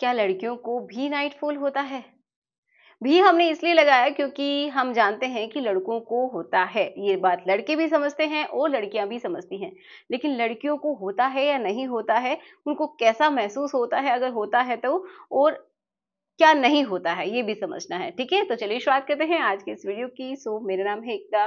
क्या लड़कियों को भी नाइट फॉल होता है भी हमने इसलिए लगाया क्योंकि हम जानते हैं कि लड़कों को होता है ये बात लड़के भी समझते हैं और लड़कियां भी समझती हैं लेकिन लड़कियों को होता है या नहीं होता है उनको कैसा महसूस होता है अगर होता है तो और क्या नहीं होता है ये भी समझना है ठीक है तो चलिए शुरुआत करते हैं आज के इस वीडियो की सो मेरा नाम है एकता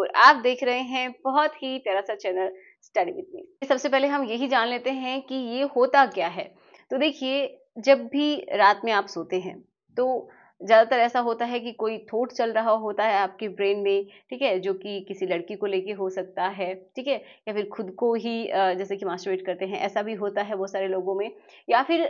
और आप देख रहे हैं बहुत ही प्यारा सा चैनल स्टडी विद मी सबसे पहले हम यही जान लेते हैं कि ये होता क्या है तो देखिए जब भी रात में आप सोते हैं तो ज़्यादातर ऐसा होता है कि कोई थॉट चल रहा होता है आपके ब्रेन में ठीक है जो कि किसी लड़की को लेके हो सकता है ठीक है या फिर खुद को ही जैसे कि मास्टरबेट करते हैं ऐसा भी होता है बहुत सारे लोगों में या फिर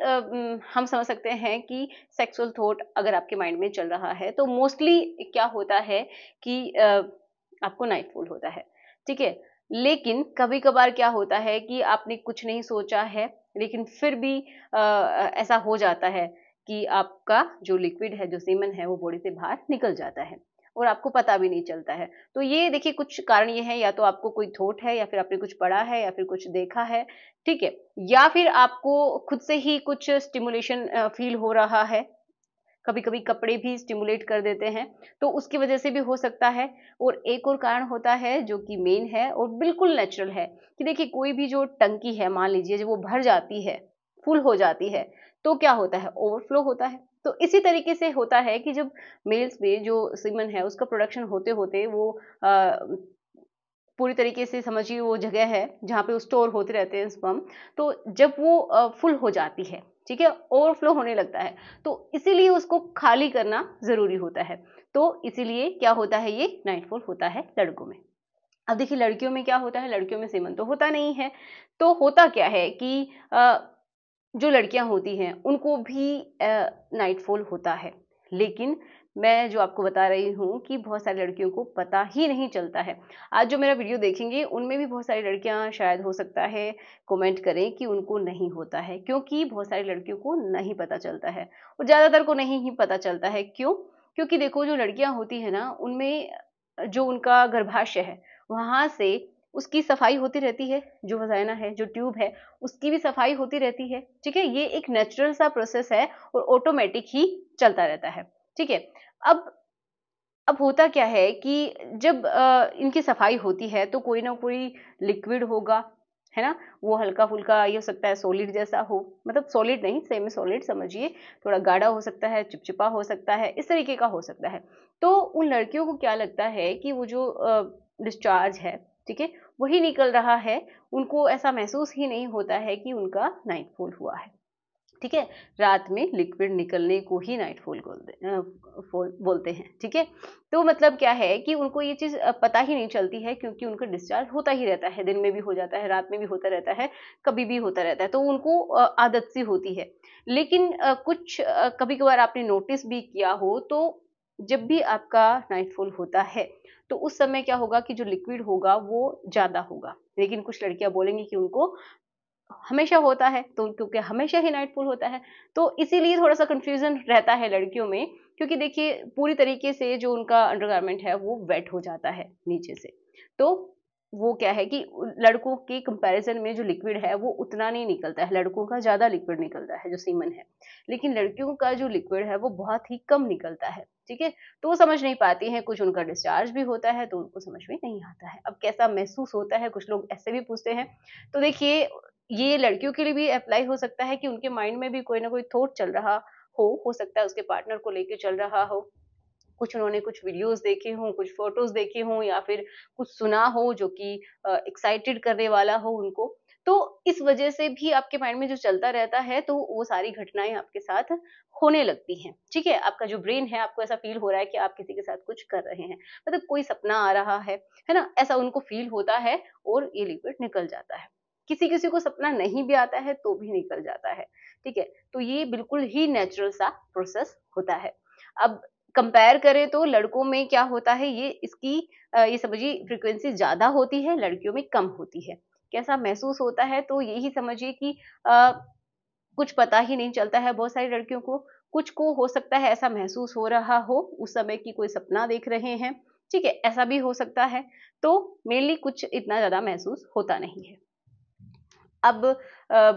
हम समझ सकते हैं कि सेक्सुअल थॉट अगर आपके माइंड में चल रहा है तो मोस्टली क्या होता है कि आपको नाइटफुल होता है ठीक है लेकिन कभी कभार क्या होता है कि आपने कुछ नहीं सोचा है लेकिन फिर भी आ, ऐसा हो जाता है कि आपका जो लिक्विड है जो सीमन है वो बॉडी से बाहर निकल जाता है और आपको पता भी नहीं चलता है तो ये देखिए कुछ कारण ये है या तो आपको कोई थोट है या फिर आपने कुछ पढ़ा है या फिर कुछ देखा है ठीक है या फिर आपको खुद से ही कुछ स्टिमुलेशन फील हो रहा है कभी कभी कपड़े भी स्टिमुलेट कर देते हैं तो उसकी वजह से भी हो सकता है और एक और कारण होता है जो कि मेन है और बिल्कुल नेचुरल है कि देखिए कोई भी जो टंकी है मान लीजिए जब वो भर जाती है फुल हो जाती है तो क्या होता है ओवरफ्लो होता है तो इसी तरीके से होता है कि जब मेल्स में जो सीमन है उसका प्रोडक्शन होते होते वो आ, पूरी तरीके से समझिए वो जगह है जहाँ पे वो स्टोर होते रहते हैं स्पम तो जब वो फुल हो जाती है ठीक है ओवरफ्लो होने लगता है तो इसीलिए उसको खाली करना ज़रूरी होता है तो इसीलिए क्या होता है ये नाइटफॉल होता है लड़कों में अब देखिए लड़कियों में क्या होता है लड़कियों में सेमन तो होता नहीं है तो होता क्या है कि आ, जो लड़कियां होती हैं उनको भी नाइटफॉल होता है लेकिन मैं जो आपको बता रही हूँ कि बहुत सारी लड़कियों को पता ही नहीं चलता है आज जो मेरा वीडियो देखेंगे उनमें भी बहुत सारी लड़कियाँ शायद हो सकता है कमेंट करें कि उनको नहीं होता है क्योंकि बहुत सारी लड़कियों को नहीं पता चलता है और ज़्यादातर को नहीं ही पता चलता है क्यों क्योंकि देखो जो लड़कियाँ होती हैं ना उनमें जो उनका गर्भाशय है वहाँ से उसकी सफाई होती रहती है जो वजायना है जो ट्यूब है उसकी भी सफाई होती रहती है ठीक है ये एक नेचुरल सा प्रोसेस है और ऑटोमेटिक ही चलता रहता है ठीक है अब अब होता क्या है कि जब आ, इनकी सफाई होती है तो कोई ना कोई लिक्विड होगा है ना वो हल्का फुल्का ये हो सकता है सॉलिड जैसा हो मतलब सॉलिड नहीं सेमी सॉलिड समझिए थोड़ा गाढ़ा हो सकता है चिपचिपा हो सकता है इस तरीके का हो सकता है तो उन लड़कियों को क्या लगता है कि वो जो डिस्चार्ज है ठीक है वही निकल रहा है उनको ऐसा महसूस ही नहीं होता है कि उनका नाइट फॉल हुआ है ठीक है रात में लिक्विड निकलने को ही नाइटफॉल फॉल बोलते हैं ठीक है तो मतलब क्या है कि उनको ये चीज़ पता ही नहीं चलती है क्योंकि उनका डिस्चार्ज होता ही रहता है दिन में भी हो जाता है रात में भी होता रहता है कभी भी होता रहता है तो उनको आदत सी होती है लेकिन कुछ कभी कभार आपने नोटिस भी किया हो तो जब भी आपका नाइटफॉल होता है तो उस समय क्या होगा कि जो लिक्विड होगा वो ज़्यादा होगा लेकिन कुछ लड़कियां बोलेंगी कि उनको हमेशा होता है तो क्योंकि हमेशा ही नाइट पूल होता है तो इसीलिए थोड़ा सा कंफ्यूजन रहता है लड़कियों में क्योंकि देखिए पूरी तरीके से जो उनका अंडरगारमेंट है वो वेट हो जाता है नीचे से तो वो क्या है कि लड़कों के कंपैरिजन में जो लिक्विड है वो उतना नहीं निकलता है लड़कों का ज़्यादा लिक्विड निकलता है जो सीमन है लेकिन लड़कियों का जो लिक्विड है वो बहुत ही कम निकलता है ठीक है तो वो समझ नहीं पाती हैं कुछ उनका डिस्चार्ज भी होता है तो उनको समझ में नहीं आता है अब कैसा महसूस होता है कुछ लोग ऐसे भी पूछते हैं तो देखिए ये लड़कियों के लिए भी अप्लाई हो सकता है कि उनके माइंड में भी कोई ना कोई थॉट चल रहा हो हो सकता है उसके पार्टनर को लेके चल रहा हो कुछ उन्होंने कुछ वीडियोस देखे हों कुछ फोटोज देखे हों या फिर कुछ सुना हो जो कि एक्साइटेड करने वाला हो उनको तो इस वजह से भी आपके माइंड में जो चलता रहता है तो वो सारी घटनाएं आपके साथ होने लगती हैं ठीक है आपका जो ब्रेन है आपको ऐसा फील हो रहा है कि आप किसी के साथ कुछ कर रहे हैं मतलब तो कोई सपना आ रहा है है ना ऐसा उनको फील होता है और ये लिक्विड निकल जाता है किसी किसी को सपना नहीं भी आता है तो भी निकल जाता है ठीक है तो ये बिल्कुल ही नेचुरल सा प्रोसेस होता है अब कंपेयर करें तो लड़कों में क्या होता है ये इसकी ये समझिए फ्रिक्वेंसी ज़्यादा होती है लड़कियों में कम होती है कैसा महसूस होता है तो यही समझिए कि आ, कुछ पता ही नहीं चलता है बहुत सारी लड़कियों को कुछ को हो सकता है ऐसा महसूस हो रहा हो उस समय की कोई सपना देख रहे हैं ठीक है ऐसा भी हो सकता है तो मेनली कुछ इतना ज़्यादा महसूस होता नहीं है अब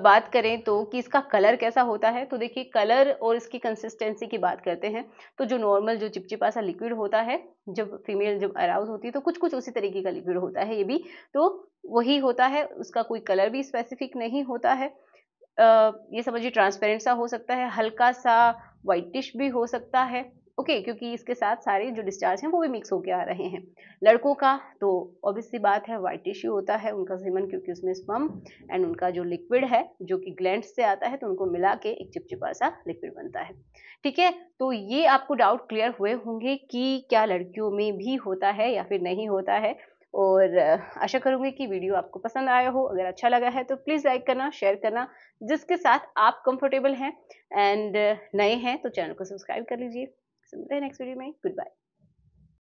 बात करें तो कि इसका कलर कैसा होता है तो देखिए कलर और इसकी कंसिस्टेंसी की बात करते हैं तो जो नॉर्मल जो चिपचिपा सा लिक्विड होता है जब फीमेल जब अराउज होती है तो कुछ कुछ उसी तरीके का लिक्विड होता है ये भी तो वही होता है उसका कोई कलर भी स्पेसिफिक नहीं होता है ये समझिए ट्रांसपेरेंट सा हो सकता है हल्का सा वाइटिश भी हो सकता है ओके okay, क्योंकि इसके साथ सारे जो डिस्चार्ज हैं वो भी मिक्स होकर आ रहे हैं लड़कों का तो ऑब्वियसली बात है वाइट टिश्यू होता है उनका सीमन क्योंकि उसमें स्पम एंड उनका जो लिक्विड है जो कि ग्लैंड से आता है तो उनको मिला के एक चिपचिपा सा लिक्विड बनता है ठीक है तो ये आपको डाउट क्लियर हुए होंगे कि क्या लड़कियों में भी होता है या फिर नहीं होता है और आशा करूँगी कि वीडियो आपको पसंद आया हो अगर अच्छा लगा है तो प्लीज़ लाइक करना शेयर करना जिसके साथ आप कंफर्टेबल हैं एंड नए हैं तो चैनल को सब्सक्राइब कर लीजिए सुनते हैं नेक्स्ट वीडियो में गुड बाय